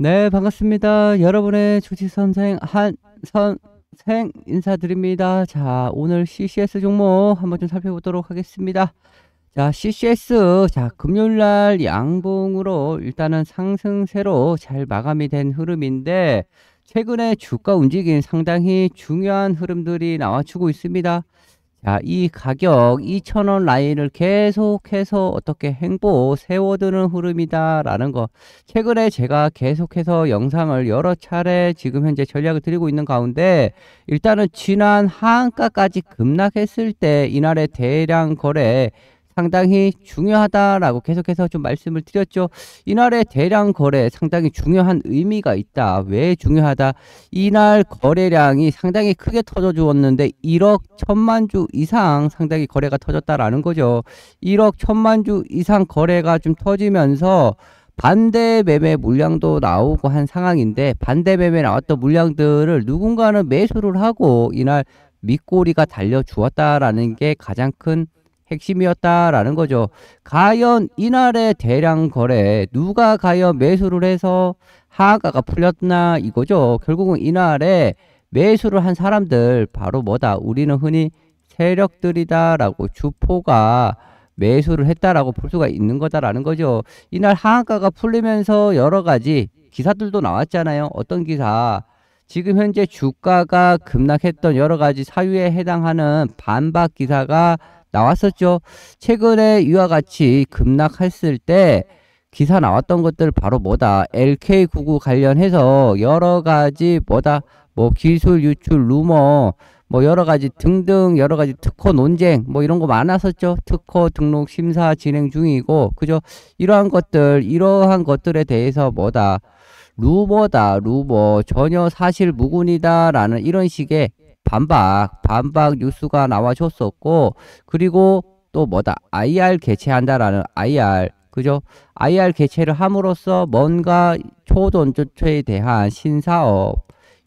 네, 반갑습니다. 여러분의 조지 선생 한 선생 인사드립니다. 자, 오늘 CCS 종목 한번 좀 살펴보도록 하겠습니다. 자, CCS 자, 금요일 날 양봉으로 일단은 상승세로 잘 마감이 된 흐름인데 최근에 주가 움직임 상당히 중요한 흐름들이 나와주고 있습니다. 자, 이 가격 2,000원 라인을 계속해서 어떻게 행보 세워두는 흐름이다 라는 거 최근에 제가 계속해서 영상을 여러 차례 지금 현재 전략을 드리고 있는 가운데 일단은 지난 하한가까지 급락했을 때 이날의 대량 거래 상당히 중요하다라고 계속해서 좀 말씀을 드렸죠. 이날의 대량 거래 상당히 중요한 의미가 있다. 왜 중요하다? 이날 거래량이 상당히 크게 터져 주었는데 1억 천만 주 이상 상당히 거래가 터졌다라는 거죠. 1억 천만 주 이상 거래가 좀 터지면서 반대 매매 물량도 나오고 한 상황인데 반대 매매 나왔던 물량들을 누군가는 매수를 하고 이날 밑꼬리가 달려 주었다라는 게 가장 큰 핵심이었다라는 거죠. 과연 이날의 대량 거래 누가 과연 매수를 해서 하가가 풀렸나 이거죠. 결국은 이날에 매수를 한 사람들 바로 뭐다 우리는 흔히 세력들이다라고 주포가 매수를 했다라고 볼 수가 있는 거다라는 거죠. 이날 하한가가 풀리면서 여러 가지 기사들도 나왔잖아요. 어떤 기사? 지금 현재 주가가 급락했던 여러 가지 사유에 해당하는 반박 기사가 나왔었죠. 최근에 이와 같이 급락했을 때 기사 나왔던 것들 바로 뭐다 LK99 관련해서 여러 가지 뭐다 뭐 기술 유출 루머 뭐 여러 가지 등등 여러 가지 특허 논쟁 뭐 이런 거 많았었죠. 특허 등록 심사 진행 중이고 그죠? 이러한 것들 이러한 것들에 대해서 뭐다 루머다 루머 전혀 사실 무근이다라는 이런 식의 반박, 반박 뉴스가 나와줬었고, 그리고 또 뭐다, IR 개최한다라는 IR, 그죠? IR 개최를 함으로써 뭔가 초전조체에 대한 신사업,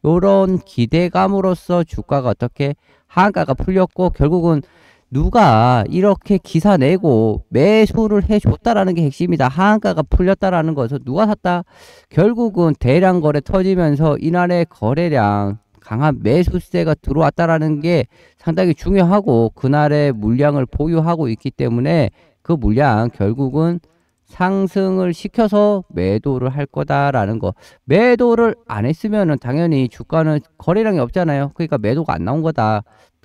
요런 기대감으로써 주가가 어떻게 한가가 풀렸고, 결국은 누가 이렇게 기사 내고 매수를 해줬다라는 게 핵심이다. 하한가가 풀렸다라는 것은 누가 샀다? 결국은 대량 거래 터지면서 이날의 거래량 강한 매수세가 들어왔다라는 게 상당히 중요하고 그날의 물량을 보유하고 있기 때문에 그 물량 결국은 상승을 시켜서 매도를 할 거다라는 거 매도를 안했으면 당연히 주가는 거래량이 없잖아요 그러니까 매도가 안 나온 거다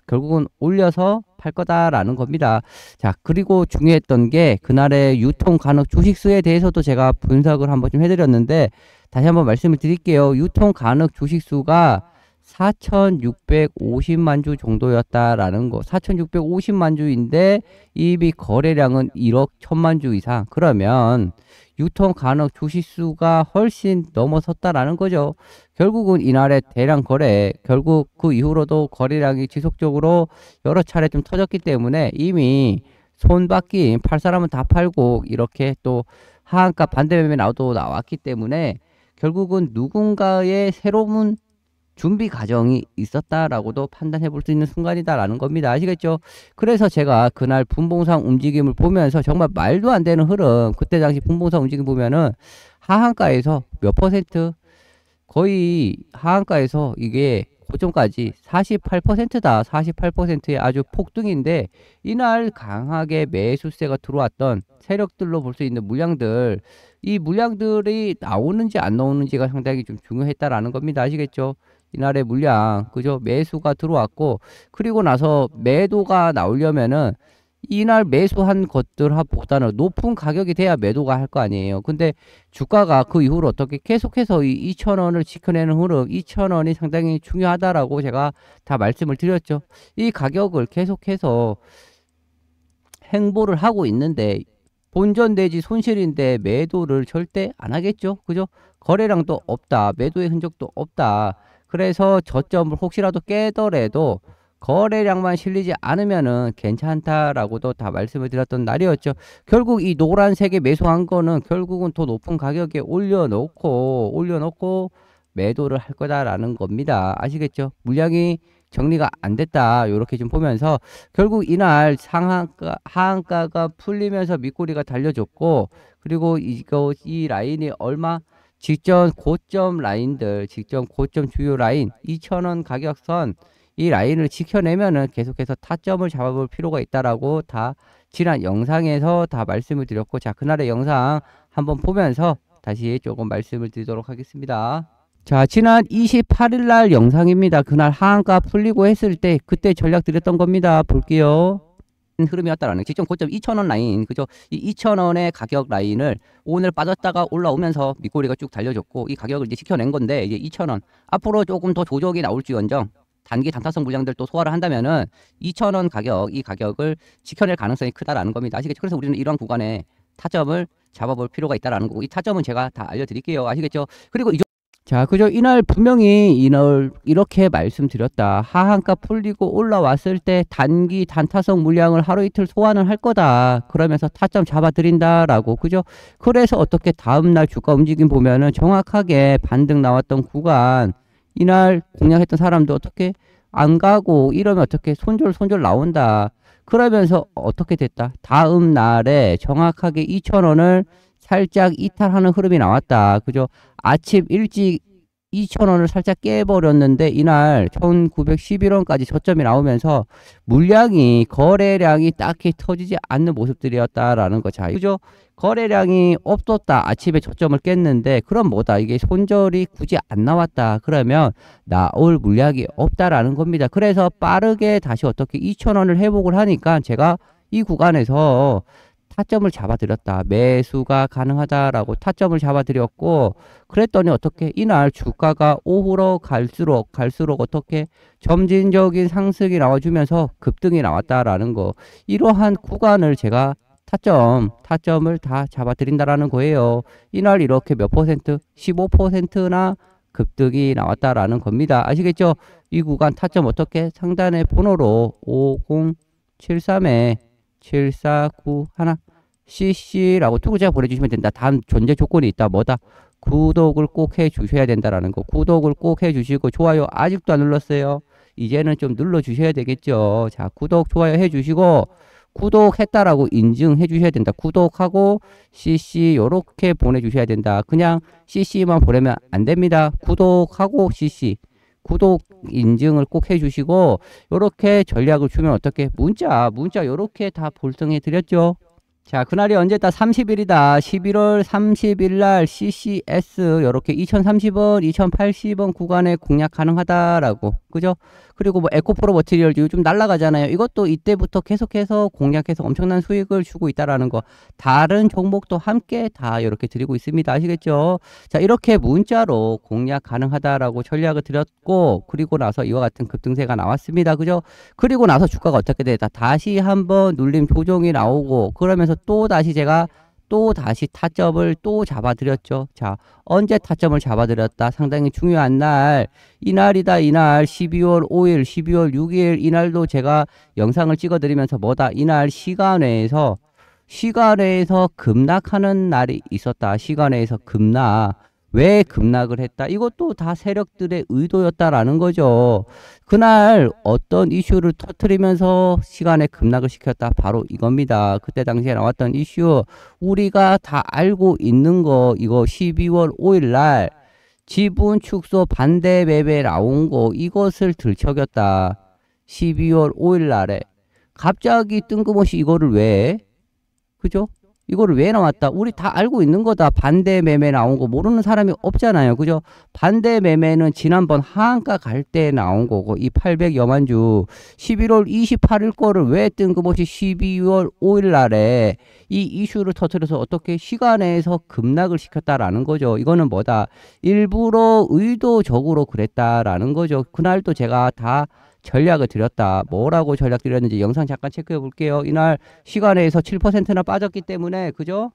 결국은 올려서 팔 거다라는 겁니다 자 그리고 중요했던 게 그날의 유통 간혹 주식수에 대해서도 제가 분석을 한번 좀 해드렸는데 다시 한번 말씀을 드릴게요 유통 간혹 주식수가 4,650만 주 정도였다라는 거. 4,650만 주인데 이미 거래량은 1억 1천만 주 이상. 그러면 유통 가능 주식수가 훨씬 넘어섰다라는 거죠. 결국은 이날의 대량 거래, 결국 그 이후로도 거래량이 지속적으로 여러 차례 좀 터졌기 때문에 이미 손바뀐 팔 사람은 다 팔고 이렇게 또 하한가 반대 매매 나도 나왔기 때문에 결국은 누군가의 새로운 준비 과정이 있었다라고도 판단해 볼 수 있는 순간이다라는 겁니다. 아시겠죠? 그래서 제가 그날 분봉상 움직임을 보면서 정말 말도 안 되는 흐름, 그때 당시 분봉상 움직임 보면은 하한가에서 몇 퍼센트? 거의 하한가에서 이게 고점까지 48%다. 48%의 아주 폭등인데 이날 강하게 매수세가 들어왔던 세력들로 볼 수 있는 물량들 이 물량들이 나오는지 안 나오는지가 상당히 좀 중요했다라는 겁니다. 아시겠죠? 이날의 물량 그죠 매수가 들어왔고 그리고 나서 매도가 나오려면은 이날 매수한 것들보다는 높은 가격이 돼야 매도가 할 거 아니에요. 근데 주가가 그 이후로 어떻게 계속해서 이 2,000원을 지켜내는 흐름, 2,000원이 상당히 중요하다라고 제가 다 말씀을 드렸죠. 이 가격을 계속해서 행보를 하고 있는데 본전 내지 손실인데 매도를 절대 안 하겠죠. 그죠? 거래량도 없다. 매도의 흔적도 없다. 그래서 저점을 혹시라도 깨더라도 거래량만 실리지 않으면은 괜찮다라고도 다 말씀을 드렸던 날이었죠. 결국 이 노란색에 매수한 거는 결국은 더 높은 가격에 올려놓고 올려놓고 매도를 할 거다라는 겁니다. 아시겠죠? 물량이 정리가 안 됐다. 이렇게 좀 보면서 결국 이날 상한가 하한가가 풀리면서 밑꼬리가 달려줬고 그리고 이거 이 라인이 얼마 직전 고점 라인들, 직전 고점 주요 라인, 2,000원 가격선 이 라인을 지켜내면은 계속해서 타점을 잡아볼 필요가 있다라고 다 지난 영상에서 다 말씀을 드렸고 자 그날의 영상 한번 보면서 다시 조금 말씀을 드리도록 하겠습니다. 자 지난 28일 날 영상입니다. 그날 하한가 풀리고 했을 때 그때 전략 드렸던 겁니다. 볼게요. 흐름이었다라는 기존 고점 2,000원 라인 그죠? 이 2,000원의 가격 라인을 오늘 빠졌다가 올라오면서 밑꼬리가 쭉 달려졌고 이 가격을 이제 시켜낸 건데 이제 2,000원 앞으로 조금 더 조정이 나올지언정 단기 단타성 물량들 또 소화를 한다면은 2,000원 가격 이 가격을 지켜낼 가능성이 크다라는 겁니다. 아시겠죠? 그래서 우리는 이런 구간에 타점을 잡아볼 필요가 있다라는 거고 이 타점은 제가 다 알려드릴게요. 아시겠죠? 그리고 이 자, 그죠? 이날 분명히 이날 이렇게 말씀드렸다. 하한가 풀리고 올라왔을 때 단기 단타성 물량을 하루 이틀 소환을 할 거다. 그러면서 타점 잡아드린다라고. 그죠? 그래서 어떻게 다음날 주가 움직임 보면은 정확하게 반등 나왔던 구간, 이날 공략했던 사람도 어떻게 안 가고 이러면 어떻게 손절 손절 나온다. 그러면서 어떻게 됐다? 다음 날에 정확하게 2,000원을 살짝 네. 이탈하는 흐름이 나왔다. 그죠? 아침 일찍 2,000원을 살짝 깨버렸는데 이날 1,911원까지 저점이 나오면서 물량이 거래량이 딱히 터지지 않는 모습들이었다라는 거죠. 그죠? 거래량이 없었다. 아침에 저점을 깼는데 그럼 뭐다. 이게 손절이 굳이 안 나왔다. 그러면 나올 물량이 없다라는 겁니다. 그래서 빠르게 다시 어떻게 2,000원을 회복을 하니까 제가 이 구간에서 타점을 잡아들였다. 매수가 가능하다라고 타점을 잡아드렸고 그랬더니 어떻게 이날 주가가 오후로 갈수록 갈수록 어떻게 점진적인 상승이 나와주면서 급등이 나왔다라는 거 이러한 구간을 제가 타점, 타점을 다잡아드린다라는 거예요. 이날 이렇게 몇 퍼센트? 15%나 급등이 나왔다라는 겁니다. 아시겠죠? 이 구간 타점 어떻게? 상단의 번호로 5073에 7491 cc라고 투구자 보내주시면 된다. 단 존재 조건이 있다. 뭐다? 구독을 꼭 해주셔야 된다라는 거. 구독을 꼭 해주시고 좋아요 아직도 안 눌렀어요. 이제는 좀 눌러주셔야 되겠죠. 자 구독 좋아요 해주시고 구독했다라고 인증해 주셔야 된다. 구독하고 CC 이렇게 보내주셔야 된다. 그냥 CC만 보내면 안 됩니다. 구독하고 CC. 구독 인증을 꼭 해주시고 이렇게 전략을 주면 어떻게 문자 문자 이렇게다 볼등해 드렸죠. 자, 그날이 언제다 30일이다. 11월 30일 날 CCS 이렇게 2030원, 2080원 구간에 공략 가능하다라고. 그죠? 그리고 뭐 에코프로 머티리얼 요즘 날라가잖아요. 이것도 이때부터 계속해서 공략해서 엄청난 수익을 주고 있다라는 거. 다른 종목도 함께 다 이렇게 드리고 있습니다. 아시겠죠? 자, 이렇게 문자로 공략 가능하다라고 전략을 드렸고 그리고 나서 이와 같은 급등세가 나왔습니다. 그죠? 그리고 나서 주가가 어떻게 되다 다시 한번 눌림 조정이 나오고 그러면서 또 다시 제가 또 다시 타점을 또 잡아드렸죠. 자, 언제 타점을 잡아드렸다? 상당히 중요한 날. 이날이다, 이날. 12월 5일, 12월 6일, 이날도 제가 영상을 찍어드리면서 뭐다? 이날 시간에서, 시간에서 급락하는 날이 있었다. 시간에서 급락. 왜 급락을 했다. 이것도 다 세력들의 의도였다라는 거죠. 그날 어떤 이슈를 터트리면서 시간에 급락을 시켰다. 바로 이겁니다. 그때 당시에 나왔던 이슈 우리가 다 알고 있는 거 이거 12월 5일 날 지분 축소 반대 매매 나온 거 이것을 들척였다. 12월 5일 날에 갑자기 뜬금없이 이거를 왜 그죠? 이거를 왜 나왔다? 우리 다 알고 있는 거다. 반대 매매 나온 거 모르는 사람이 없잖아요. 그죠? 반대 매매는 지난번 하한가 갈 때 나온 거고 이 800여만 주 11월 28일 거를 왜 뜬금없이 12월 5일 날에 이 이슈를 터뜨려서 어떻게 시간에서 급락을 시켰다라는 거죠. 이거는 뭐다? 일부러 의도적으로 그랬다라는 거죠. 그날도 제가 다 전략을 드렸다. 뭐라고 전략 드렸는지 영상 잠깐 체크해 볼게요. 이날 시간에서 7%나 빠졌기 때문에 그죠?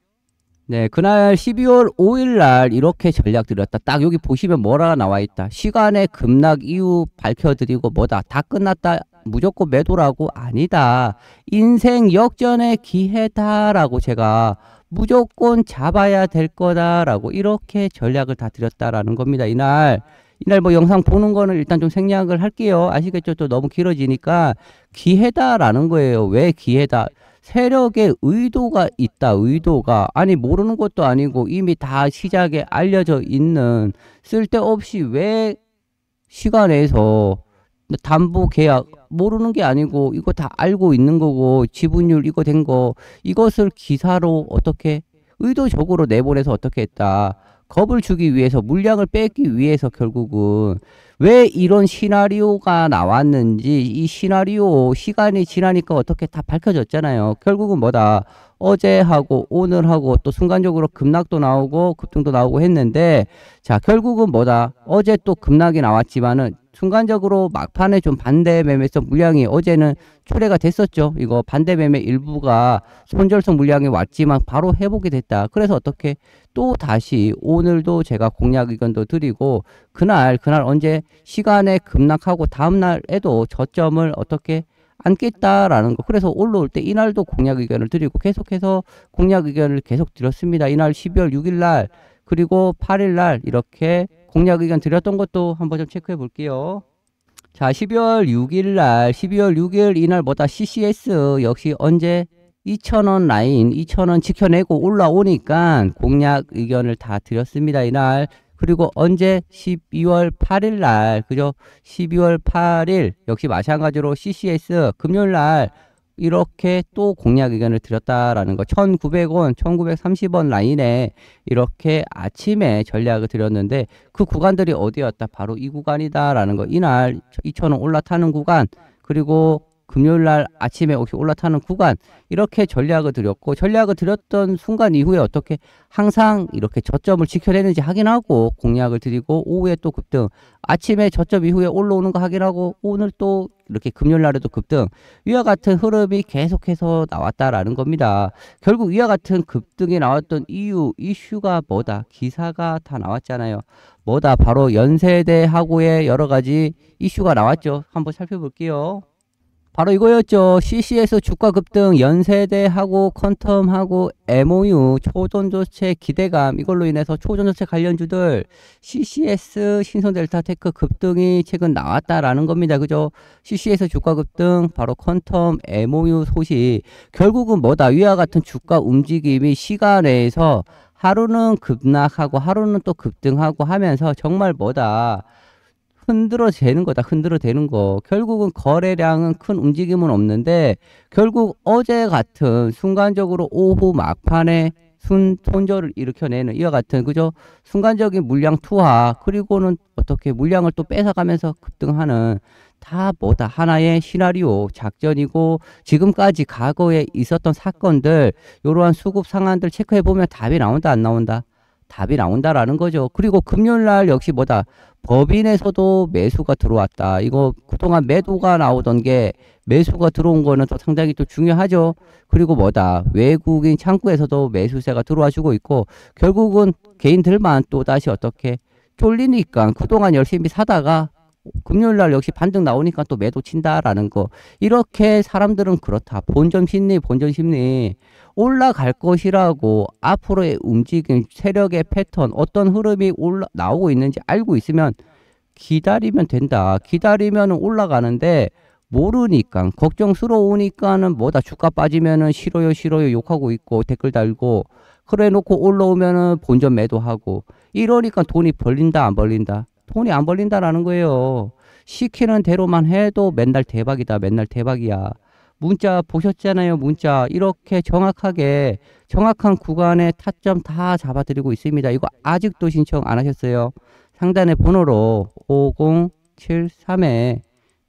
네, 그날 12월 5일 날 이렇게 전략 드렸다. 딱 여기 보시면 뭐라 나와 있다. 시간의 급락 이후 밝혀드리고 뭐다. 다 끝났다. 무조건 매도라고 아니다. 인생 역전의 기회다라고 제가 무조건 잡아야 될 거다라고 이렇게 전략을 다 드렸다라는 겁니다. 이날 이날 뭐 영상 보는 거는 일단 좀 생략을 할게요. 아시겠죠? 또 너무 길어지니까 기회다라는 거예요. 왜 기회다? 세력의 의도가 있다. 의도가 아니 모르는 것도 아니고 이미 다 시작에 알려져 있는 쓸데없이 왜 시간에서 담보 계약 모르는 게 아니고 이거 다 알고 있는 거고 지분율 이거 된 거 이것을 기사로 어떻게 의도적으로 내보내서 어떻게 했다. 겁을 주기 위해서 물량을 뺏기 위해서 결국은 왜 이런 시나리오가 나왔는지 이 시나리오 시간이 지나니까 어떻게 다 밝혀졌잖아요. 결국은 뭐다 어제하고 오늘하고 또 순간적으로 급락도 나오고 급등도 나오고 했는데 자 결국은 뭐다 어제 또 급락이 나왔지만은 순간적으로 막판에 좀 반대 매매성 물량이 어제는 초래가 됐었죠. 이거 반대 매매 일부가 손절성 물량이 왔지만 바로 회복이 됐다. 그래서 어떻게 또 다시 오늘도 제가 공략 의견도 드리고 그날 그날 언제 시간에 급락하고 다음 날에도 저점을 어떻게 안겠다라는 거. 그래서 올라올 때 이날도 공략 의견을 드리고 계속해서 공략 의견을 계속 드렸습니다. 이날 12월 6일 날 그리고 8일 날 이렇게 공략 의견 드렸던 것도 한번 좀 체크해 볼게요. 자, 12월 6일 날, 12월 6일 이날 보다 CCS 역시 언제 2,000원 라인, 2,000원 지켜내고 올라오니까 공략 의견을 다 드렸습니다. 이날. 그리고 언제 12월 8일 날, 그죠? 12월 8일 역시 마찬가지로 CCS 금요일 날 이렇게 또 공약 의견을 드렸다라는 거 1900원, 1930원 라인에 이렇게 아침에 전략을 드렸는데 그 구간들이 어디였다? 바로 이 구간이다라는 거 이날 2천원 올라타는 구간 그리고 금요일 날 아침에 혹시 올라타는 구간 이렇게 전략을 드렸고 전략을 드렸던 순간 이후에 어떻게 항상 이렇게 저점을 지켜내는지 확인하고 공략을 드리고 오후에 또 급등 아침에 저점 이후에 올라오는 거 확인하고 오늘 또 이렇게 금요일 날에도 급등 위와 같은 흐름이 계속해서 나왔다라는 겁니다. 결국 위와 같은 급등이 나왔던 이유 이슈가 뭐다 기사가 다 나왔잖아요. 뭐다 바로 연세대하고의 여러 가지 이슈가 나왔죠. 한번 살펴볼게요. 바로 이거였죠. CCS 주가 급등 연세대하고 컨텀하고 MOU 초전조체 기대감 이걸로 인해서 초전조체 관련주들 CCS 신선델타테크 급등이 최근 나왔다라는 겁니다. 그죠? CCS 주가 급등 바로 컨텀 MOU 소식 결국은 뭐다 위와 같은 주가 움직임이 시간에서 하루는 급락하고 하루는 또 급등하고 하면서 정말 뭐다 흔들어지는 거다. 흔들어대는 거. 결국은 거래량은 큰 움직임은 없는데 결국 어제 같은 순간적으로 오후 막판에 순 손절을 일으켜내는 이와 같은 그죠 순간적인 물량 투하 그리고는 어떻게 물량을 또 뺏어가면서 급등하는 다 뭐다 하나의 시나리오 작전이고 지금까지 과거에 있었던 사건들 이러한 수급 상황들 체크해 보면 답이 나온다 안 나온다 답이 나온다라는 거죠. 그리고 금요일 날 역시 뭐다 법인에서도 매수가 들어왔다. 이거 그동안 매도가 나오던 게 매수가 들어온 거는 또 상당히 또 중요하죠. 그리고 뭐다 외국인 창구에서도 매수세가 들어와주고 있고 결국은 개인들만 또 다시 어떻게 쫄리니까 그동안 열심히 사다가 금요일 날 역시 반등 나오니까 또 매도 친다라는 거. 이렇게 사람들은 그렇다. 본점 심리, 본점 심리. 올라갈 것이라고 앞으로의 움직임, 세력의 패턴, 어떤 흐름이 올라, 나오고 있는지 알고 있으면 기다리면 된다. 기다리면 올라가는데 모르니까, 걱정스러우니까는 뭐다 주가 빠지면은 싫어요, 싫어요 욕하고 있고 댓글 달고 그래 놓고 올라오면은 본전 매도하고 이러니까 돈이 벌린다, 안 벌린다. 돈이 안 벌린다라는 거예요. 시키는 대로만 해도 맨날 대박이다. 맨날 대박이야. 문자 보셨잖아요. 문자 이렇게 정확하게 정확한 구간에 타점 다 잡아드리고 있습니다. 이거 아직도 신청 안 하셨어요. 상단에 번호로 5073에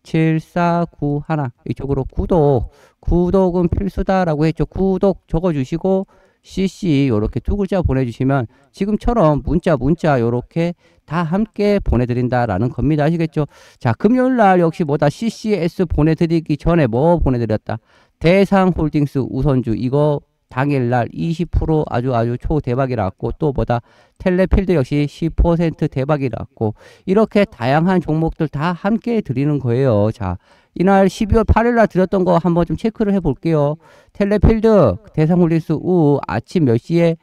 7491 이쪽으로 구독 구독은 필수다라고 했죠. 구독 적어주시고 cc 이렇게두 글자 보내주시면 지금처럼 문자 문자 이렇게다 함께 보내드린다라는 겁니다. 아시겠죠? 자 금요일날 역시 뭐다 ccs 보내드리기 전에 뭐 보내드렸다. 대상홀딩스 우선주 이거 당일날 20% 아주 아주 초대박이 났고 또 뭐다 텔레필드 역시 10% 대박이 났고 이렇게 음. 다양한 종목들 다 함께 드리는 거예요. 자 이날 12월 8일날 드렸던 거 한번 좀 체크를 해볼게요. 텔레필드 음. 대상홀리스 우 아침 몇 시에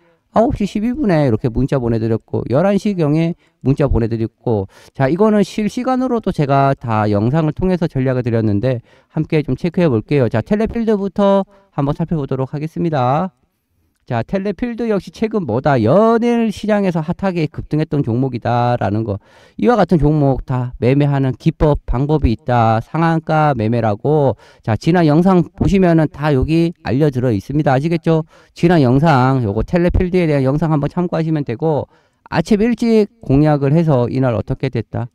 9시1 2 분에 이렇게 문자 보내드렸고 1 1 시경에 문자 보내드렸고 자 이거는 실시간으로도 제가 다 영상을 통해서 전략을 드렸는데 함께 좀 체크해 볼게요. 자 텔레필드부터 한번 살펴보도록 하겠습니다. 자, 텔레필드 역시 최근 뭐다? 연일 시장에서 핫하게 급등했던 종목이다라는 거. 이와 같은 종목 다 매매하는 기법, 방법이 있다. 상한가 매매라고. 자, 지난 영상 보시면은 다 여기 알려들어 있습니다. 아시겠죠? 지난 영상, 요거 텔레필드에 대한 영상 한번 참고하시면 되고, 아침 일찍 공약을 해서 이날 어떻게 됐다?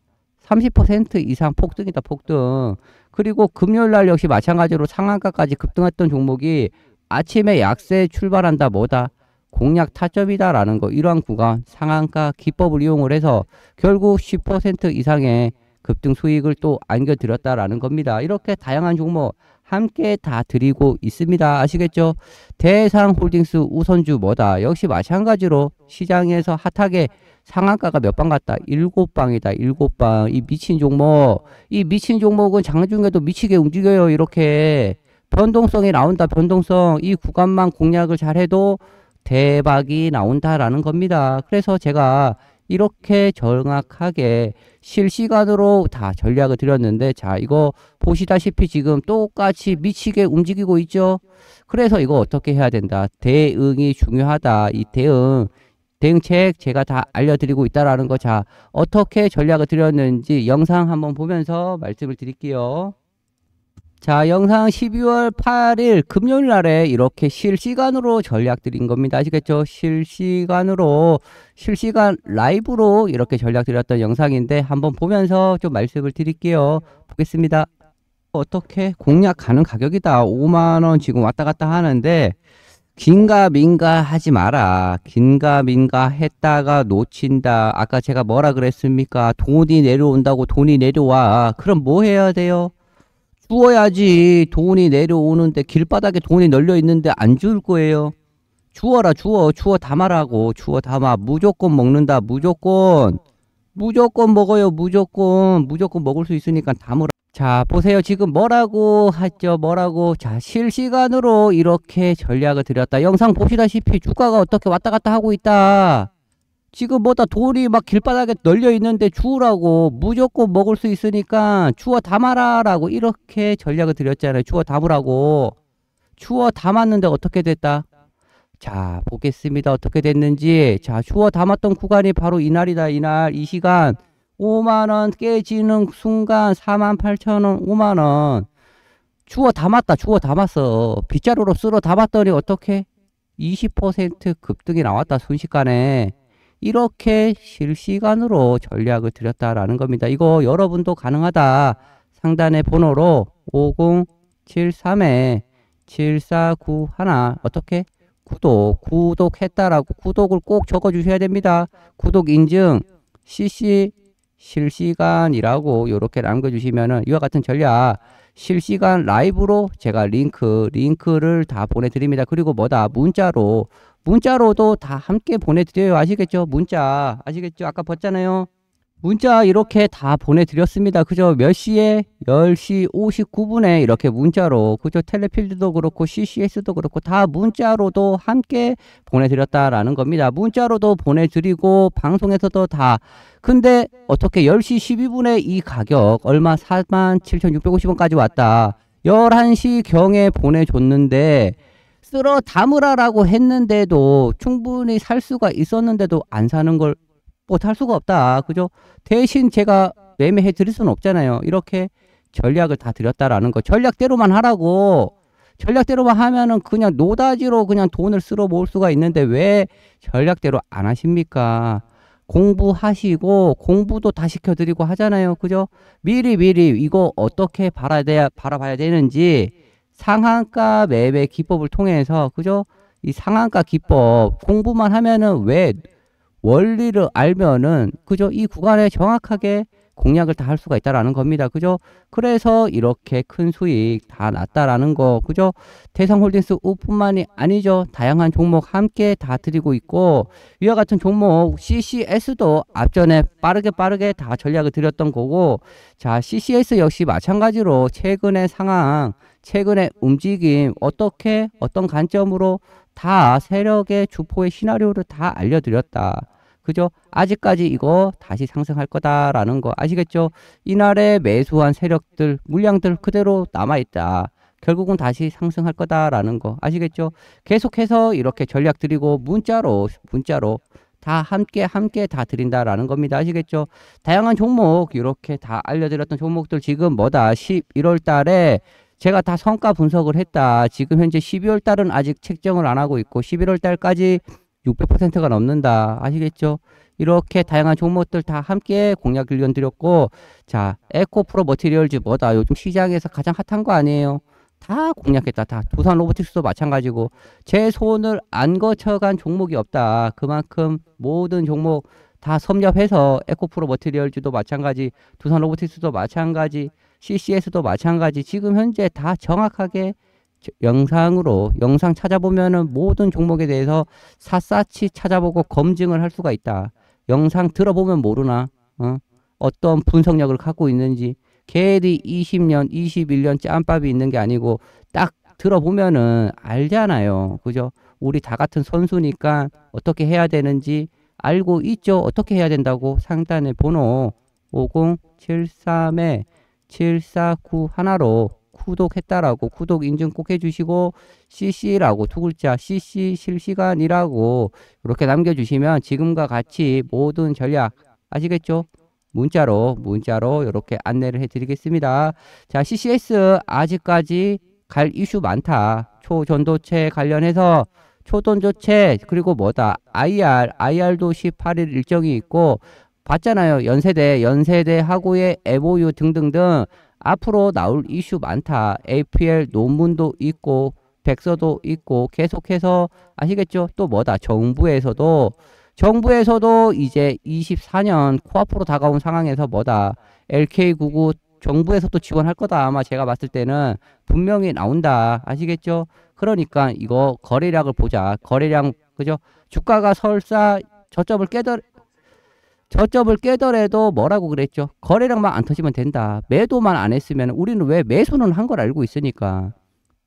30% 이상 폭등이다, 폭등. 그리고 금요일 날 역시 마찬가지로 상한가까지 급등했던 종목이 아침에 약세 출발한다 뭐다 공략 타점이다라는 거 이러한 구간 상한가 기법을 이용을 해서 결국 10% 이상의 급등 수익을 또 안겨드렸다라는 겁니다. 이렇게 다양한 종목 함께 다 드리고 있습니다. 아시겠죠? 대상홀딩스 우선주 뭐다? 역시 마찬가지로 시장에서 핫하게 상한가가 몇방 갔다? 일곱 방이다. 일곱 방. 이 미친 종목. 이 미친 종목은 장중에도 미치게 움직여요. 이렇게. 변동성이 나온다. 변동성 이 구간만 공략을 잘해도 대박이 나온다라는 겁니다. 그래서 제가 이렇게 정확하게 실시간으로 다 전략을 드렸는데 자 이거 보시다시피 지금 똑같이 미치게 움직이고 있죠. 그래서 이거 어떻게 해야 된다. 대응이 중요하다. 이 대응 대응책 제가 다 알려드리고 있다라는 거 자 어떻게 전략을 드렸는지 영상 한번 보면서 말씀을 드릴게요. 자 영상 12월 8일 금요일 날에 이렇게 실시간으로 전략 드린 겁니다 아시겠죠 실시간으로 실시간 라이브로 이렇게 전략 드렸던 영상인데 한번 보면서 좀 말씀을 드릴게요 보겠습니다 어떻게 공략 하는 가격이다 5만원 지금 왔다 갔다 하는데 긴가 민가 하지 마라 긴가 민가 했다가 놓친다 아까 제가 뭐라 그랬습니까 돈이 내려온다고 돈이 내려와 그럼 뭐 해야 돼요 주워야지 돈이 내려오는데 길바닥에 돈이 널려 있는데 안 주울 거예요. 주어라주어주어 담아라고 주어 담아 무조건 먹는다 무조건 무조건 먹어요 무조건 무조건 먹을 수 있으니까 담으라 자 보세요 지금 뭐라고 하죠 뭐라고 자 실시간으로 이렇게 전략을 드렸다 영상 보시다시피 주가가 어떻게 왔다 갔다 하고 있다 지금 뭐다 돌이 막 길바닥에 널려 있는데 주우라고 무조건 먹을 수 있으니까 주워 담아라라고 이렇게 전략을 드렸잖아요. 주워 담으라고. 주워 담았는데 어떻게 됐다? 자, 보겠습니다. 어떻게 됐는지. 자, 주워 담았던 구간이 바로 이날이다. 이날 이 시간 5만원 깨지는 순간 4만 8천원 5만원 주워 담았다. 주워 담았어. 빗자루로 쓸어 담았더니 어떻게? 20% 급등이 나왔다. 순식간에. 이렇게 실시간으로 전략을 드렸다라는 겁니다. 이거 여러분도 가능하다. 상단의 번호로 5073에 7491 어떻게? 구독, 구독했다라고 구독을 꼭 적어주셔야 됩니다. 구독 인증, CC 실시간이라고 이렇게 남겨주시면 이와 같은 전략 실시간 라이브로 제가 링크 링크를 다 보내드립니다. 그리고 뭐다 문자로 문자로도 다 함께 보내드려요. 아시겠죠? 문자. 아시겠죠? 아까 봤잖아요. 문자 이렇게 다 보내드렸습니다. 그죠? 몇 시에? 10시 59분에 이렇게 문자로 그죠? 텔레필드도 그렇고 CCS도 그렇고 다 문자로도 함께 보내드렸다라는 겁니다. 문자로도 보내드리고 방송에서도 다 근데 어떻게 10시 12분에 이 가격 얼마 47,650원까지 왔다. 11시경에 보내줬는데 쓸어 담으라라고 했는데도 충분히 살 수가 있었는데도 안 사는 걸 못 할 수가 없다. 그죠? 대신 제가 매매해 드릴 수는 없잖아요. 이렇게 전략을 다 드렸다라는 거. 전략대로만 하라고. 전략대로만 하면은 그냥 노다지로 그냥 돈을 쓸어 모을 수가 있는데 왜 전략대로 안 하십니까? 공부하시고 공부도 다 시켜드리고 하잖아요. 그죠? 미리 미리 이거 어떻게 바라 바라봐야 되는지 상한가 매매 기법을 통해서 그죠? 이 상한가 기법 공부만 하면은 왜 원리를 알면은 그죠? 이 구간에 정확하게 공략을 다 할 수가 있다라는 겁니다. 그죠? 그래서 이렇게 큰 수익 다 났다라는 거. 그죠? 대상홀딩스 우뿐만이 아니죠. 다양한 종목 함께 다 드리고 있고 위와 같은 종목 CCS도 앞전에 빠르게 빠르게 다 전략을 드렸던 거고 자, CCS 역시 마찬가지로 최근의 상황 최근의 움직임 어떻게 어떤 관점으로 다 세력의 주포의 시나리오를 다 알려드렸다. 그죠? 아직까지 이거 다시 상승할 거다라는 거 아시겠죠? 이날에 매수한 세력들, 물량들 그대로 남아있다. 결국은 다시 상승할 거다라는 거 아시겠죠? 계속해서 이렇게 전략 드리고 문자로, 문자로 다 함께 함께 다 드린다라는 겁니다. 아시겠죠? 다양한 종목 이렇게 다 알려드렸던 종목들 지금 뭐다? 11월 달에 제가 다 성과 분석을 했다. 지금 현재 12월 달은 아직 책정을 안 하고 있고 11월 달까지 600%가 넘는다. 아시겠죠? 이렇게 다양한 종목들 다 함께 공략 길건드렸고 자 에코 프로 머티리얼즈 뭐다 요즘 시장에서 가장 핫한 거 아니에요 다 공략했다 다 두산 로보틱스도 마찬가지고 제 손을 안 거쳐간 종목이 없다 그만큼 모든 종목 다 섭렵해서 에코 프로 머티리얼즈도 마찬가지 두산 로보틱스도 마찬가지 CC에서도 마찬가지 지금 현재 다 정확하게 영상으로 영상 찾아보면은 모든 종목에 대해서 샅샅이 찾아보고 검증을 할 수가 있다. 영상 들어보면 모르나 어? 어떤 분석력을 갖고 있는지 걔들이 20년, 21년 짬밥이 있는 게 아니고 딱 들어보면은 알잖아요. 그죠? 우리 다 같은 선수니까 어떻게 해야 되는지 알고 있죠. 어떻게 해야 된다고 상단에 번호 5073에 7491로 하나로 구독했다라고 구독 인증 꼭 해주시고 cc라고 두 글자 cc 실시간이라고 이렇게 남겨주시면 지금과 같이 모든 전략 아시겠죠? 문자로 문자로 이렇게 안내를 해드리겠습니다. 자 ccs 아직까지 갈 이슈 많다. 초전도체 관련해서 초돈도체 그리고 뭐다 IR IR도 18일 일정이 있고 봤잖아요. 연세대, 연세대하고의 MOU 등등등 앞으로 나올 이슈 많다. APL 논문도 있고 백서도 있고 계속해서 아시겠죠? 또 뭐다. 정부에서도 정부에서도 이제 24년 코앞으로 다가온 상황에서 뭐다. LK99 정부에서 도 지원할 거다. 아마 제가 봤을 때는 분명히 나온다. 아시겠죠? 그러니까 이거 거래량을 보자. 거래량 그죠? 주가가 설사 저점을 깨더, 저점을 깨더라도 뭐라고 그랬죠? 거래량만 안 터지면 된다. 매도만 안 했으면 우리는 왜 매수는 한 걸 알고 있으니까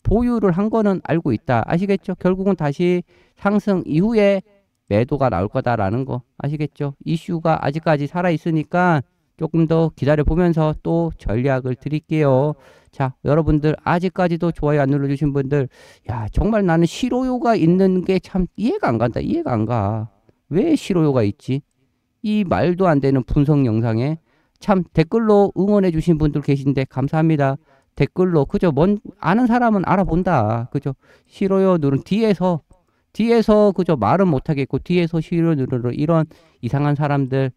보유를 한 거는 알고 있다. 아시겠죠? 결국은 다시 상승 이후에 매도가 나올 거다라는 거 아시겠죠? 이슈가 아직까지 살아있으니까 조금 더 기다려보면서 또 전략을 드릴게요. 자, 여러분들 아직까지도 좋아요 안 눌러주신 분들 야 정말 나는 실효요가 있는 게 참 이해가 안 간다. 이해가 안 가. 왜 실효요가 있지? 이 말도 안 되는 분석 영상에 참 댓글로 응원해 주신 분들 계신데 감사합니다. 댓글로 그죠? 뭔 아는 사람은 알아본다. 그죠? 싫어요 누른 뒤에서 뒤에서 그저 말은 못하겠고 뒤에서 싫어요 누르는 이런 이상한 사람들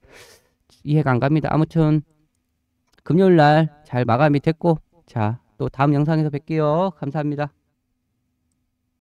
이해가 안 갑니다. 아무튼 금요일 날 잘 마감이 됐고 자 또 다음 영상에서 뵐게요. 감사합니다.